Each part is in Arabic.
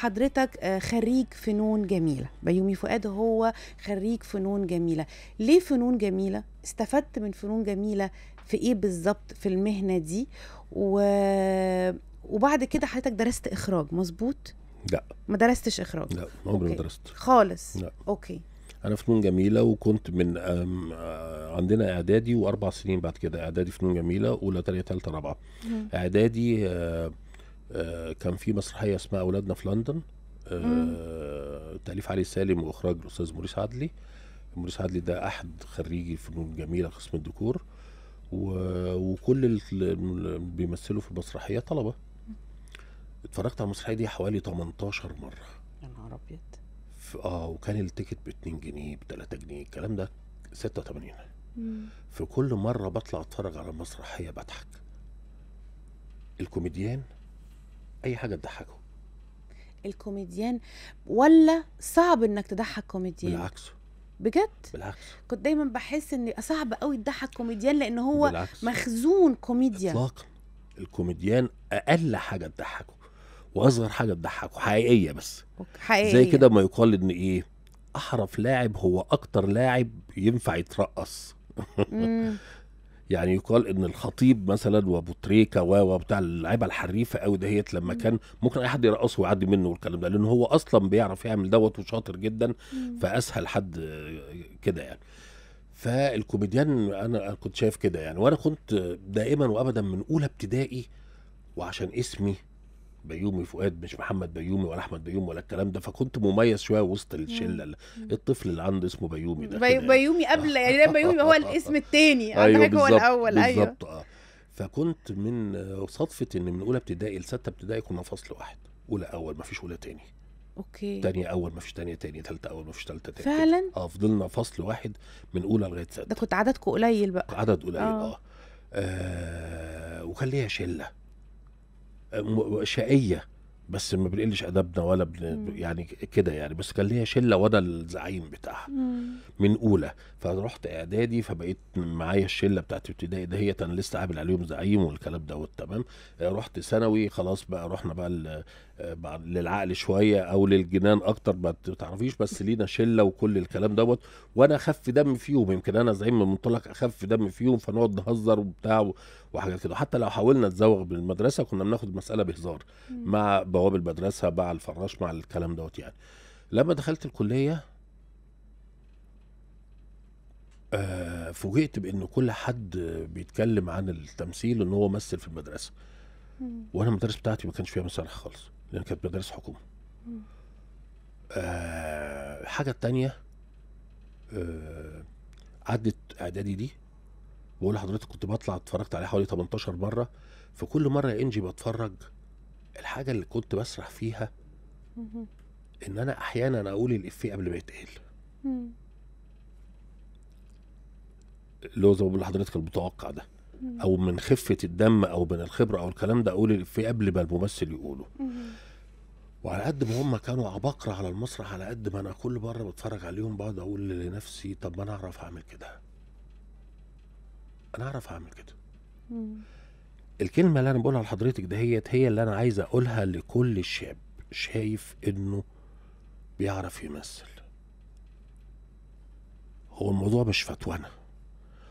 حضرتك آه، خريج فنون جميلة بيومي فؤاد هو خريج فنون جميلة ليه فنون جميلة؟ استفدت من فنون جميلة في ايه بالظبط في المهنة دي و... وبعد كده حضرتك درست إخراج مظبوط؟ لا ما درستش إخراج لا عمري ما درست خالص لا أوكي انا فنون جميله وكنت من آه، عندنا اعدادي واربع سنين بعد كده اعدادي فنون جميله اولى تانية تالتة رابعه اعدادي آه آه، كان في مسرحيه اسمها اولادنا في لندن آه، تاليف علي سالم واخراج الاستاذ موريس عدلي موريس عدلي ده احد خريجي فنون جميله قسم الديكور وكل اللي بيمثلوا في المسرحيه طلبه اتفرجت على المسرحيه دي حوالي 18 مره يا نهار ابيض اه وكان التيكت ب 2 جنيه ب 3 جنيه الكلام ده 86 في كل مره بطلع اتفرج على المسرحيه بضحك الكوميديان اي حاجه تضحكهم الكوميديان ولا صعب انك تضحك كوميديان بالعكس بجد بالعكس كنت دايما بحس ان صعب قوي تضحك كوميديان لان هو بالعكس. مخزون كوميديا اطلاقا الكوميديان اقل حاجه تضحكه واصغر حاجه تضحكه حقيقيه بس أوكي. حقيقيه زي كده ما يقال ان ايه احرف لاعب هو اكتر لاعب ينفع يترقص يعني يقال ان الخطيب مثلا وبوتريكا وبتاع اللعيبه الحريفه قوي دهيت لما كان ممكن اي حد يرقصه ويعدي منه والكلام ده لان هو اصلا بيعرف يعمل دوت وشاطر جدا فاسهل حد كده يعني فالكوميديان انا كنت شايف كده يعني وانا كنت دائما وابدا من اولى ابتدائي وعشان اسمي بيومي فؤاد مش محمد بيومي ولا احمد بيومي ولا الكلام ده فكنت مميز شويه وسط الشله الطفل اللي عنده اسمه بيومي ده بي بيومي قبل يعني بيومي هو الاسم الثاني ايوه هو الاول ايوه بالظبط اه فكنت من صدفه ان من اولى ابتدائي لسته ابتدائي كنا فصل واحد اولى اول ما فيش اولى تاني اوكي تانية اول ما فيش تانية تانية تالتة اول ما فيش تالتة تانية فعلا اه فضلنا فصل واحد من اولى لغايه سته ده كنت عددكم قليل بقى عدد قليل اه, آه, آه، وكان ليا شله شقيه بس ما بنقلش ادبنا ولا بن... يعني كده يعني بس كان ليا شله وانا الزعيم بتاعها من اولى فرحت اعدادي فبقيت معايا الشله بتاعت ابتدائي دهيت انا لسه عامل عليهم زعيم والكلام دوت تمام رحت ثانوي خلاص بقى رحنا بقى للعقل شويه او للجنان اكتر ما تعرفيش بس لينا شله وكل الكلام دوت وانا اخف دم فيهم يمكن انا زعيم من منطلق اخف دم فيهم فنقعد نهزر وبتاع وحاجات كده حتى لو حاولنا نزوغ بالمدرسه كنا بناخد المساله بهزار مع بواب المدرسه مع الفراش مع الكلام دوت يعني لما دخلت الكليه آه فوجئت بان كل حد بيتكلم عن التمثيل ان هو مثل في المدرسه وانا المدرسه بتاعتي ما كانش فيها مسرح خالص لان كانت مدارس حكومه آه الحاجه الثانيه آه عدت اعدادي دي بقول لحضرتك كنت بطلع اتفرجت عليها حوالي 18 مره في كل مره يا انجي بتفرج الحاجه اللي كنت بسرح فيها ان انا احيانا اقول الافيه قبل ما يتقال اللي هو زي ما بقول لحضرتك المتوقع ده او من خفه الدم او من الخبره او الكلام ده اقول الافيه قبل ما الممثل يقوله وعلى قد ما هم كانوا عباقرة على المسرح على قد ما انا كل مره بتفرج عليهم بقعد اقول لنفسي طب ما انا اعرف اعمل كده انا اعرف اعمل كده الكلمه اللي انا بقولها لحضرتك دهيت هي اللي انا عايز اقولها لكل شاب شايف انه بيعرف يمثل هو الموضوع مش فتوانه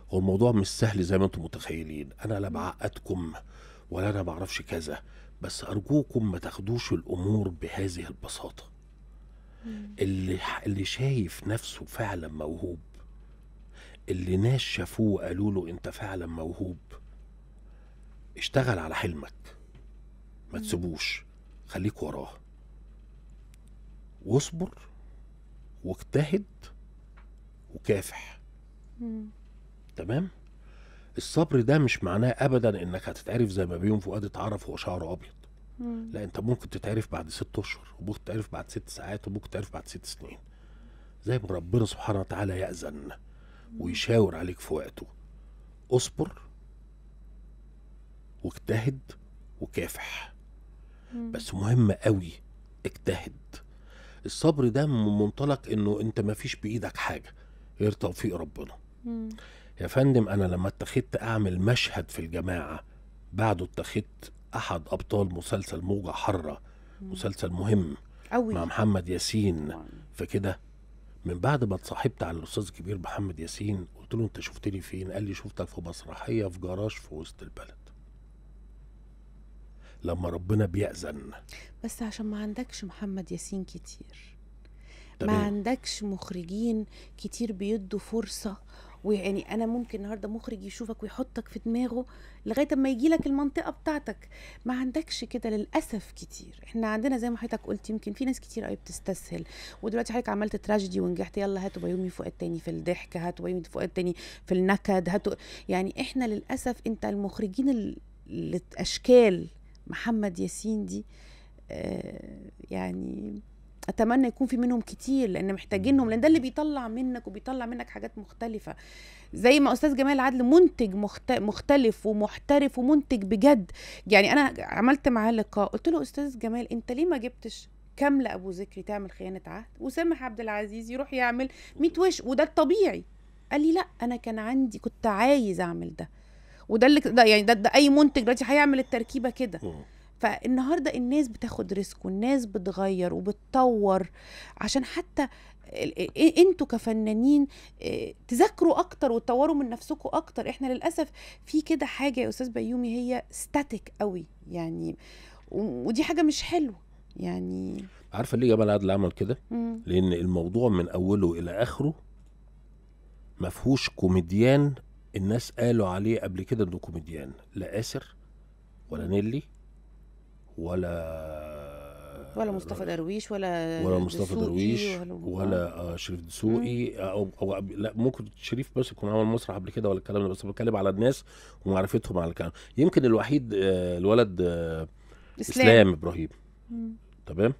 هو الموضوع مش سهل زي ما انتم متخيلين انا لا بعقدكم ولا انا بعرفش كذا بس ارجوكم ما تاخدوش الامور بهذه البساطه اللي اللي شايف نفسه فعلا موهوب اللي ناس شافوه قالوا له انت فعلا موهوب اشتغل على حلمك ما تسيبوش خليك وراه واصبر واجتهد وكافح مم. تمام الصبر ده مش معناه ابدا انك هتتعرف زي ما بيوم فؤاد اتعرف هو شعره ابيض لا انت ممكن تتعرف بعد ست اشهر وممكن تتعرف بعد ست ساعات وممكن تتعرف بعد ست سنين زي ما ربنا سبحانه وتعالى يأذن ويشاور عليك في وقته اصبر واجتهد وكافح مم. بس مهم قوي اجتهد الصبر ده من منطلق انه انت ما فيش بايدك حاجه غير توفيق ربنا مم. يا فندم انا لما اتخذت اعمل مشهد في الجماعه بعده اتخذت احد ابطال مسلسل موجه حرة مسلسل مهم أوي. مع محمد ياسين فكده من بعد ما اتصاحبت على الاستاذ الكبير محمد ياسين قلت له انت شفتني فين قال لي شفتك في مسرحيه في جراج في وسط البلد لما ربنا بيأذن بس عشان ما عندكش محمد ياسين كتير تمام. ما عندكش مخرجين كتير بيدوا فرصة ويعني انا ممكن النهارده مخرج يشوفك ويحطك في دماغه لغايه اما يجي لك المنطقه بتاعتك ما عندكش كده للاسف كتير احنا عندنا زي ما حضرتك قلت يمكن في ناس كتير قوي بتستسهل ودلوقتي حضرتك عملت تراجيدي ونجحت يلا هاتوا بيومي فؤاد تاني في الضحك هاتوا بيومي فؤاد تاني في النكد هاتوا يعني احنا للاسف انت المخرجين الاشكال محمد ياسين دي آه يعني اتمنى يكون في منهم كتير لان محتاجينهم لان ده اللي بيطلع منك وبيطلع منك حاجات مختلفه زي ما استاذ جمال عدل منتج مختلف ومحترف ومنتج بجد يعني انا عملت معاه لقاء قلت له استاذ جمال انت ليه ما جبتش كامله ابو ذكري تعمل خيانه عهد وسامح عبد العزيز يروح يعمل 100 وش وده الطبيعي قال لي لا انا كان عندي كنت عايز اعمل ده وده اللي ده يعني ده, ده اي منتج دلوقتي هيعمل التركيبه كده فالنهارده الناس بتاخد ريسك والناس بتغير وبتطور عشان حتى انتوا كفنانين آه، تذاكروا اكتر وتطوروا من نفسكم اكتر احنا للاسف في كده حاجه يا استاذ بيومي هي ستاتيك قوي يعني ودي حاجه مش حلوه يعني عارفه ليه جمال عادل عمل كده لان الموضوع من اوله الى اخره ما فيهوش كوميديان الناس قالوا عليه قبل كده انه كوميديان لا اسر ولا نيلي ولا ولا مصطفى درويش ولا ولا مصطفى درويش ولا, ولا آه. آه، شريف دسوقي آه، او او لا ممكن شريف بس يكون عمل مسرح قبل كده ولا الكلام ده بس بتكلم على الناس ومعرفتهم على الكلام يمكن الوحيد الولد اسلام, إسلام ابراهيم تمام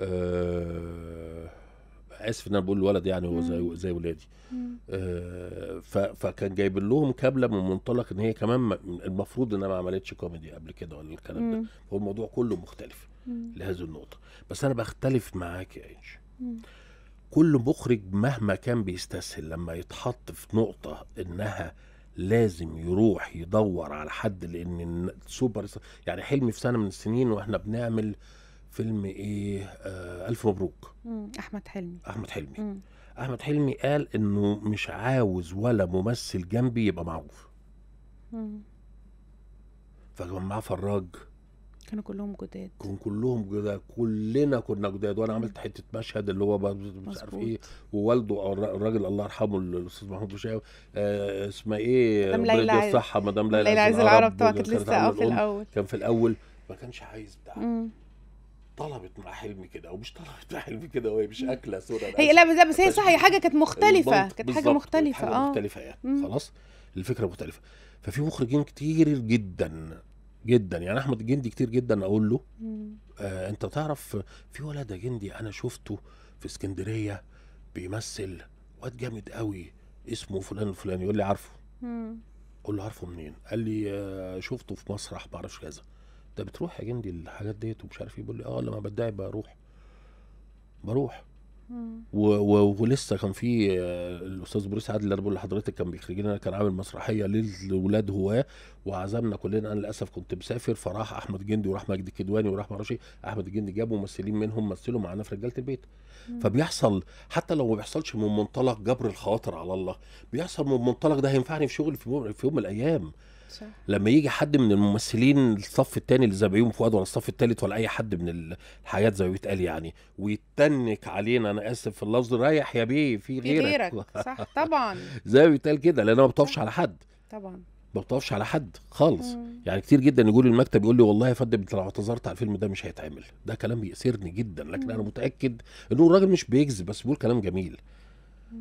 آه اسف ان انا بقول الولد يعني هو زي زي ولادي آه فكان جايب لهم كابله من منطلق ان هي كمان المفروض انها ما عملتش كوميدي قبل كده ولا الكلام ده هو الموضوع كله مختلف لهذه النقطه بس انا بختلف معاك يا انجي كل مخرج مهما كان بيستسهل لما يتحط في نقطه انها لازم يروح يدور على حد لان السوبر يعني حلمي في سنه من السنين واحنا بنعمل آه فيلم ايه آه الف مبروك احمد حلمي احمد حلمي مم. احمد حلمي قال انه مش عاوز ولا ممثل جنبي يبقى معروف فكان معاه فراج كانوا كلهم جداد كانوا كلهم جداد كلنا كنا جداد وانا عملت حته مشهد اللي هو مش عارف ايه ووالده الراجل الله يرحمه الاستاذ محمود بشاوي آه اسمها ايه مدام ليلى الصحه مدام ليلى عايز العرب طبعا كانت لسه في الاول كان في الاول ما كانش عايز بتاع طلبت مع حلمي كده او مش طلبت مع حلمي كده وهي مش اكله سورة هي لا بس, بس هي صح هي حاجه كانت مختلفه كانت حاجه مختلفه حاجة اه مختلفه يعني مم. خلاص الفكره مختلفه ففي مخرجين كتير جدا جدا يعني احمد الجندي كتير جدا اقول له آه انت تعرف في ولد يا جندي انا شفته في اسكندريه بيمثل واد جامد قوي اسمه فلان الفلاني يقول لي عارفه مم. اقول له عارفه منين قال لي آه شفته في مسرح ما اعرفش كذا ده بتروح يا جندي الحاجات ديت ومش عارف ايه بيقول لي اه لما بدعي بروح بروح و و ولسه كان في آه، الاستاذ بوريس عادل اللي بقول لحضرتك كان بيخرج لنا كان عامل مسرحيه للاولاد هواه وعزمنا كلنا انا للاسف كنت مسافر فراح احمد جندي وراح مجدي كدواني وراح معرفش احمد الجندي جاب ممثلين منهم مثلوا معانا في رجاله البيت فبيحصل حتى لو ما بيحصلش من منطلق جبر الخواطر على الله بيحصل من منطلق ده هينفعني في شغل في يوم من الايام لما يجي حد من الممثلين الصف الثاني اللي زي بيوم فؤاد ولا الصف الثالث ولا اي حد من الحاجات زي ما بيتقال يعني ويتنك علينا انا اسف في اللفظ رايح يا بيه في غيرك, غيرك. صح طبعا زي ما بيتقال كده لان انا ما بطفش على حد طبعا ما بطفش على حد خالص مم. يعني كتير جدا يقول المكتب يقول لي والله يا فندم لو اعتذرت على الفيلم ده مش هيتعمل ده كلام بيأسرني جدا لكن مم. انا متاكد انه الراجل مش بيكذب بس بيقول كلام جميل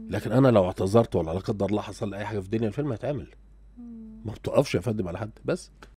لكن انا لو اعتذرت ولا لا قدر الله حصل اي حاجه في الدنيا الفيلم هيتعمل ما بتقفش يا فندم على حد بس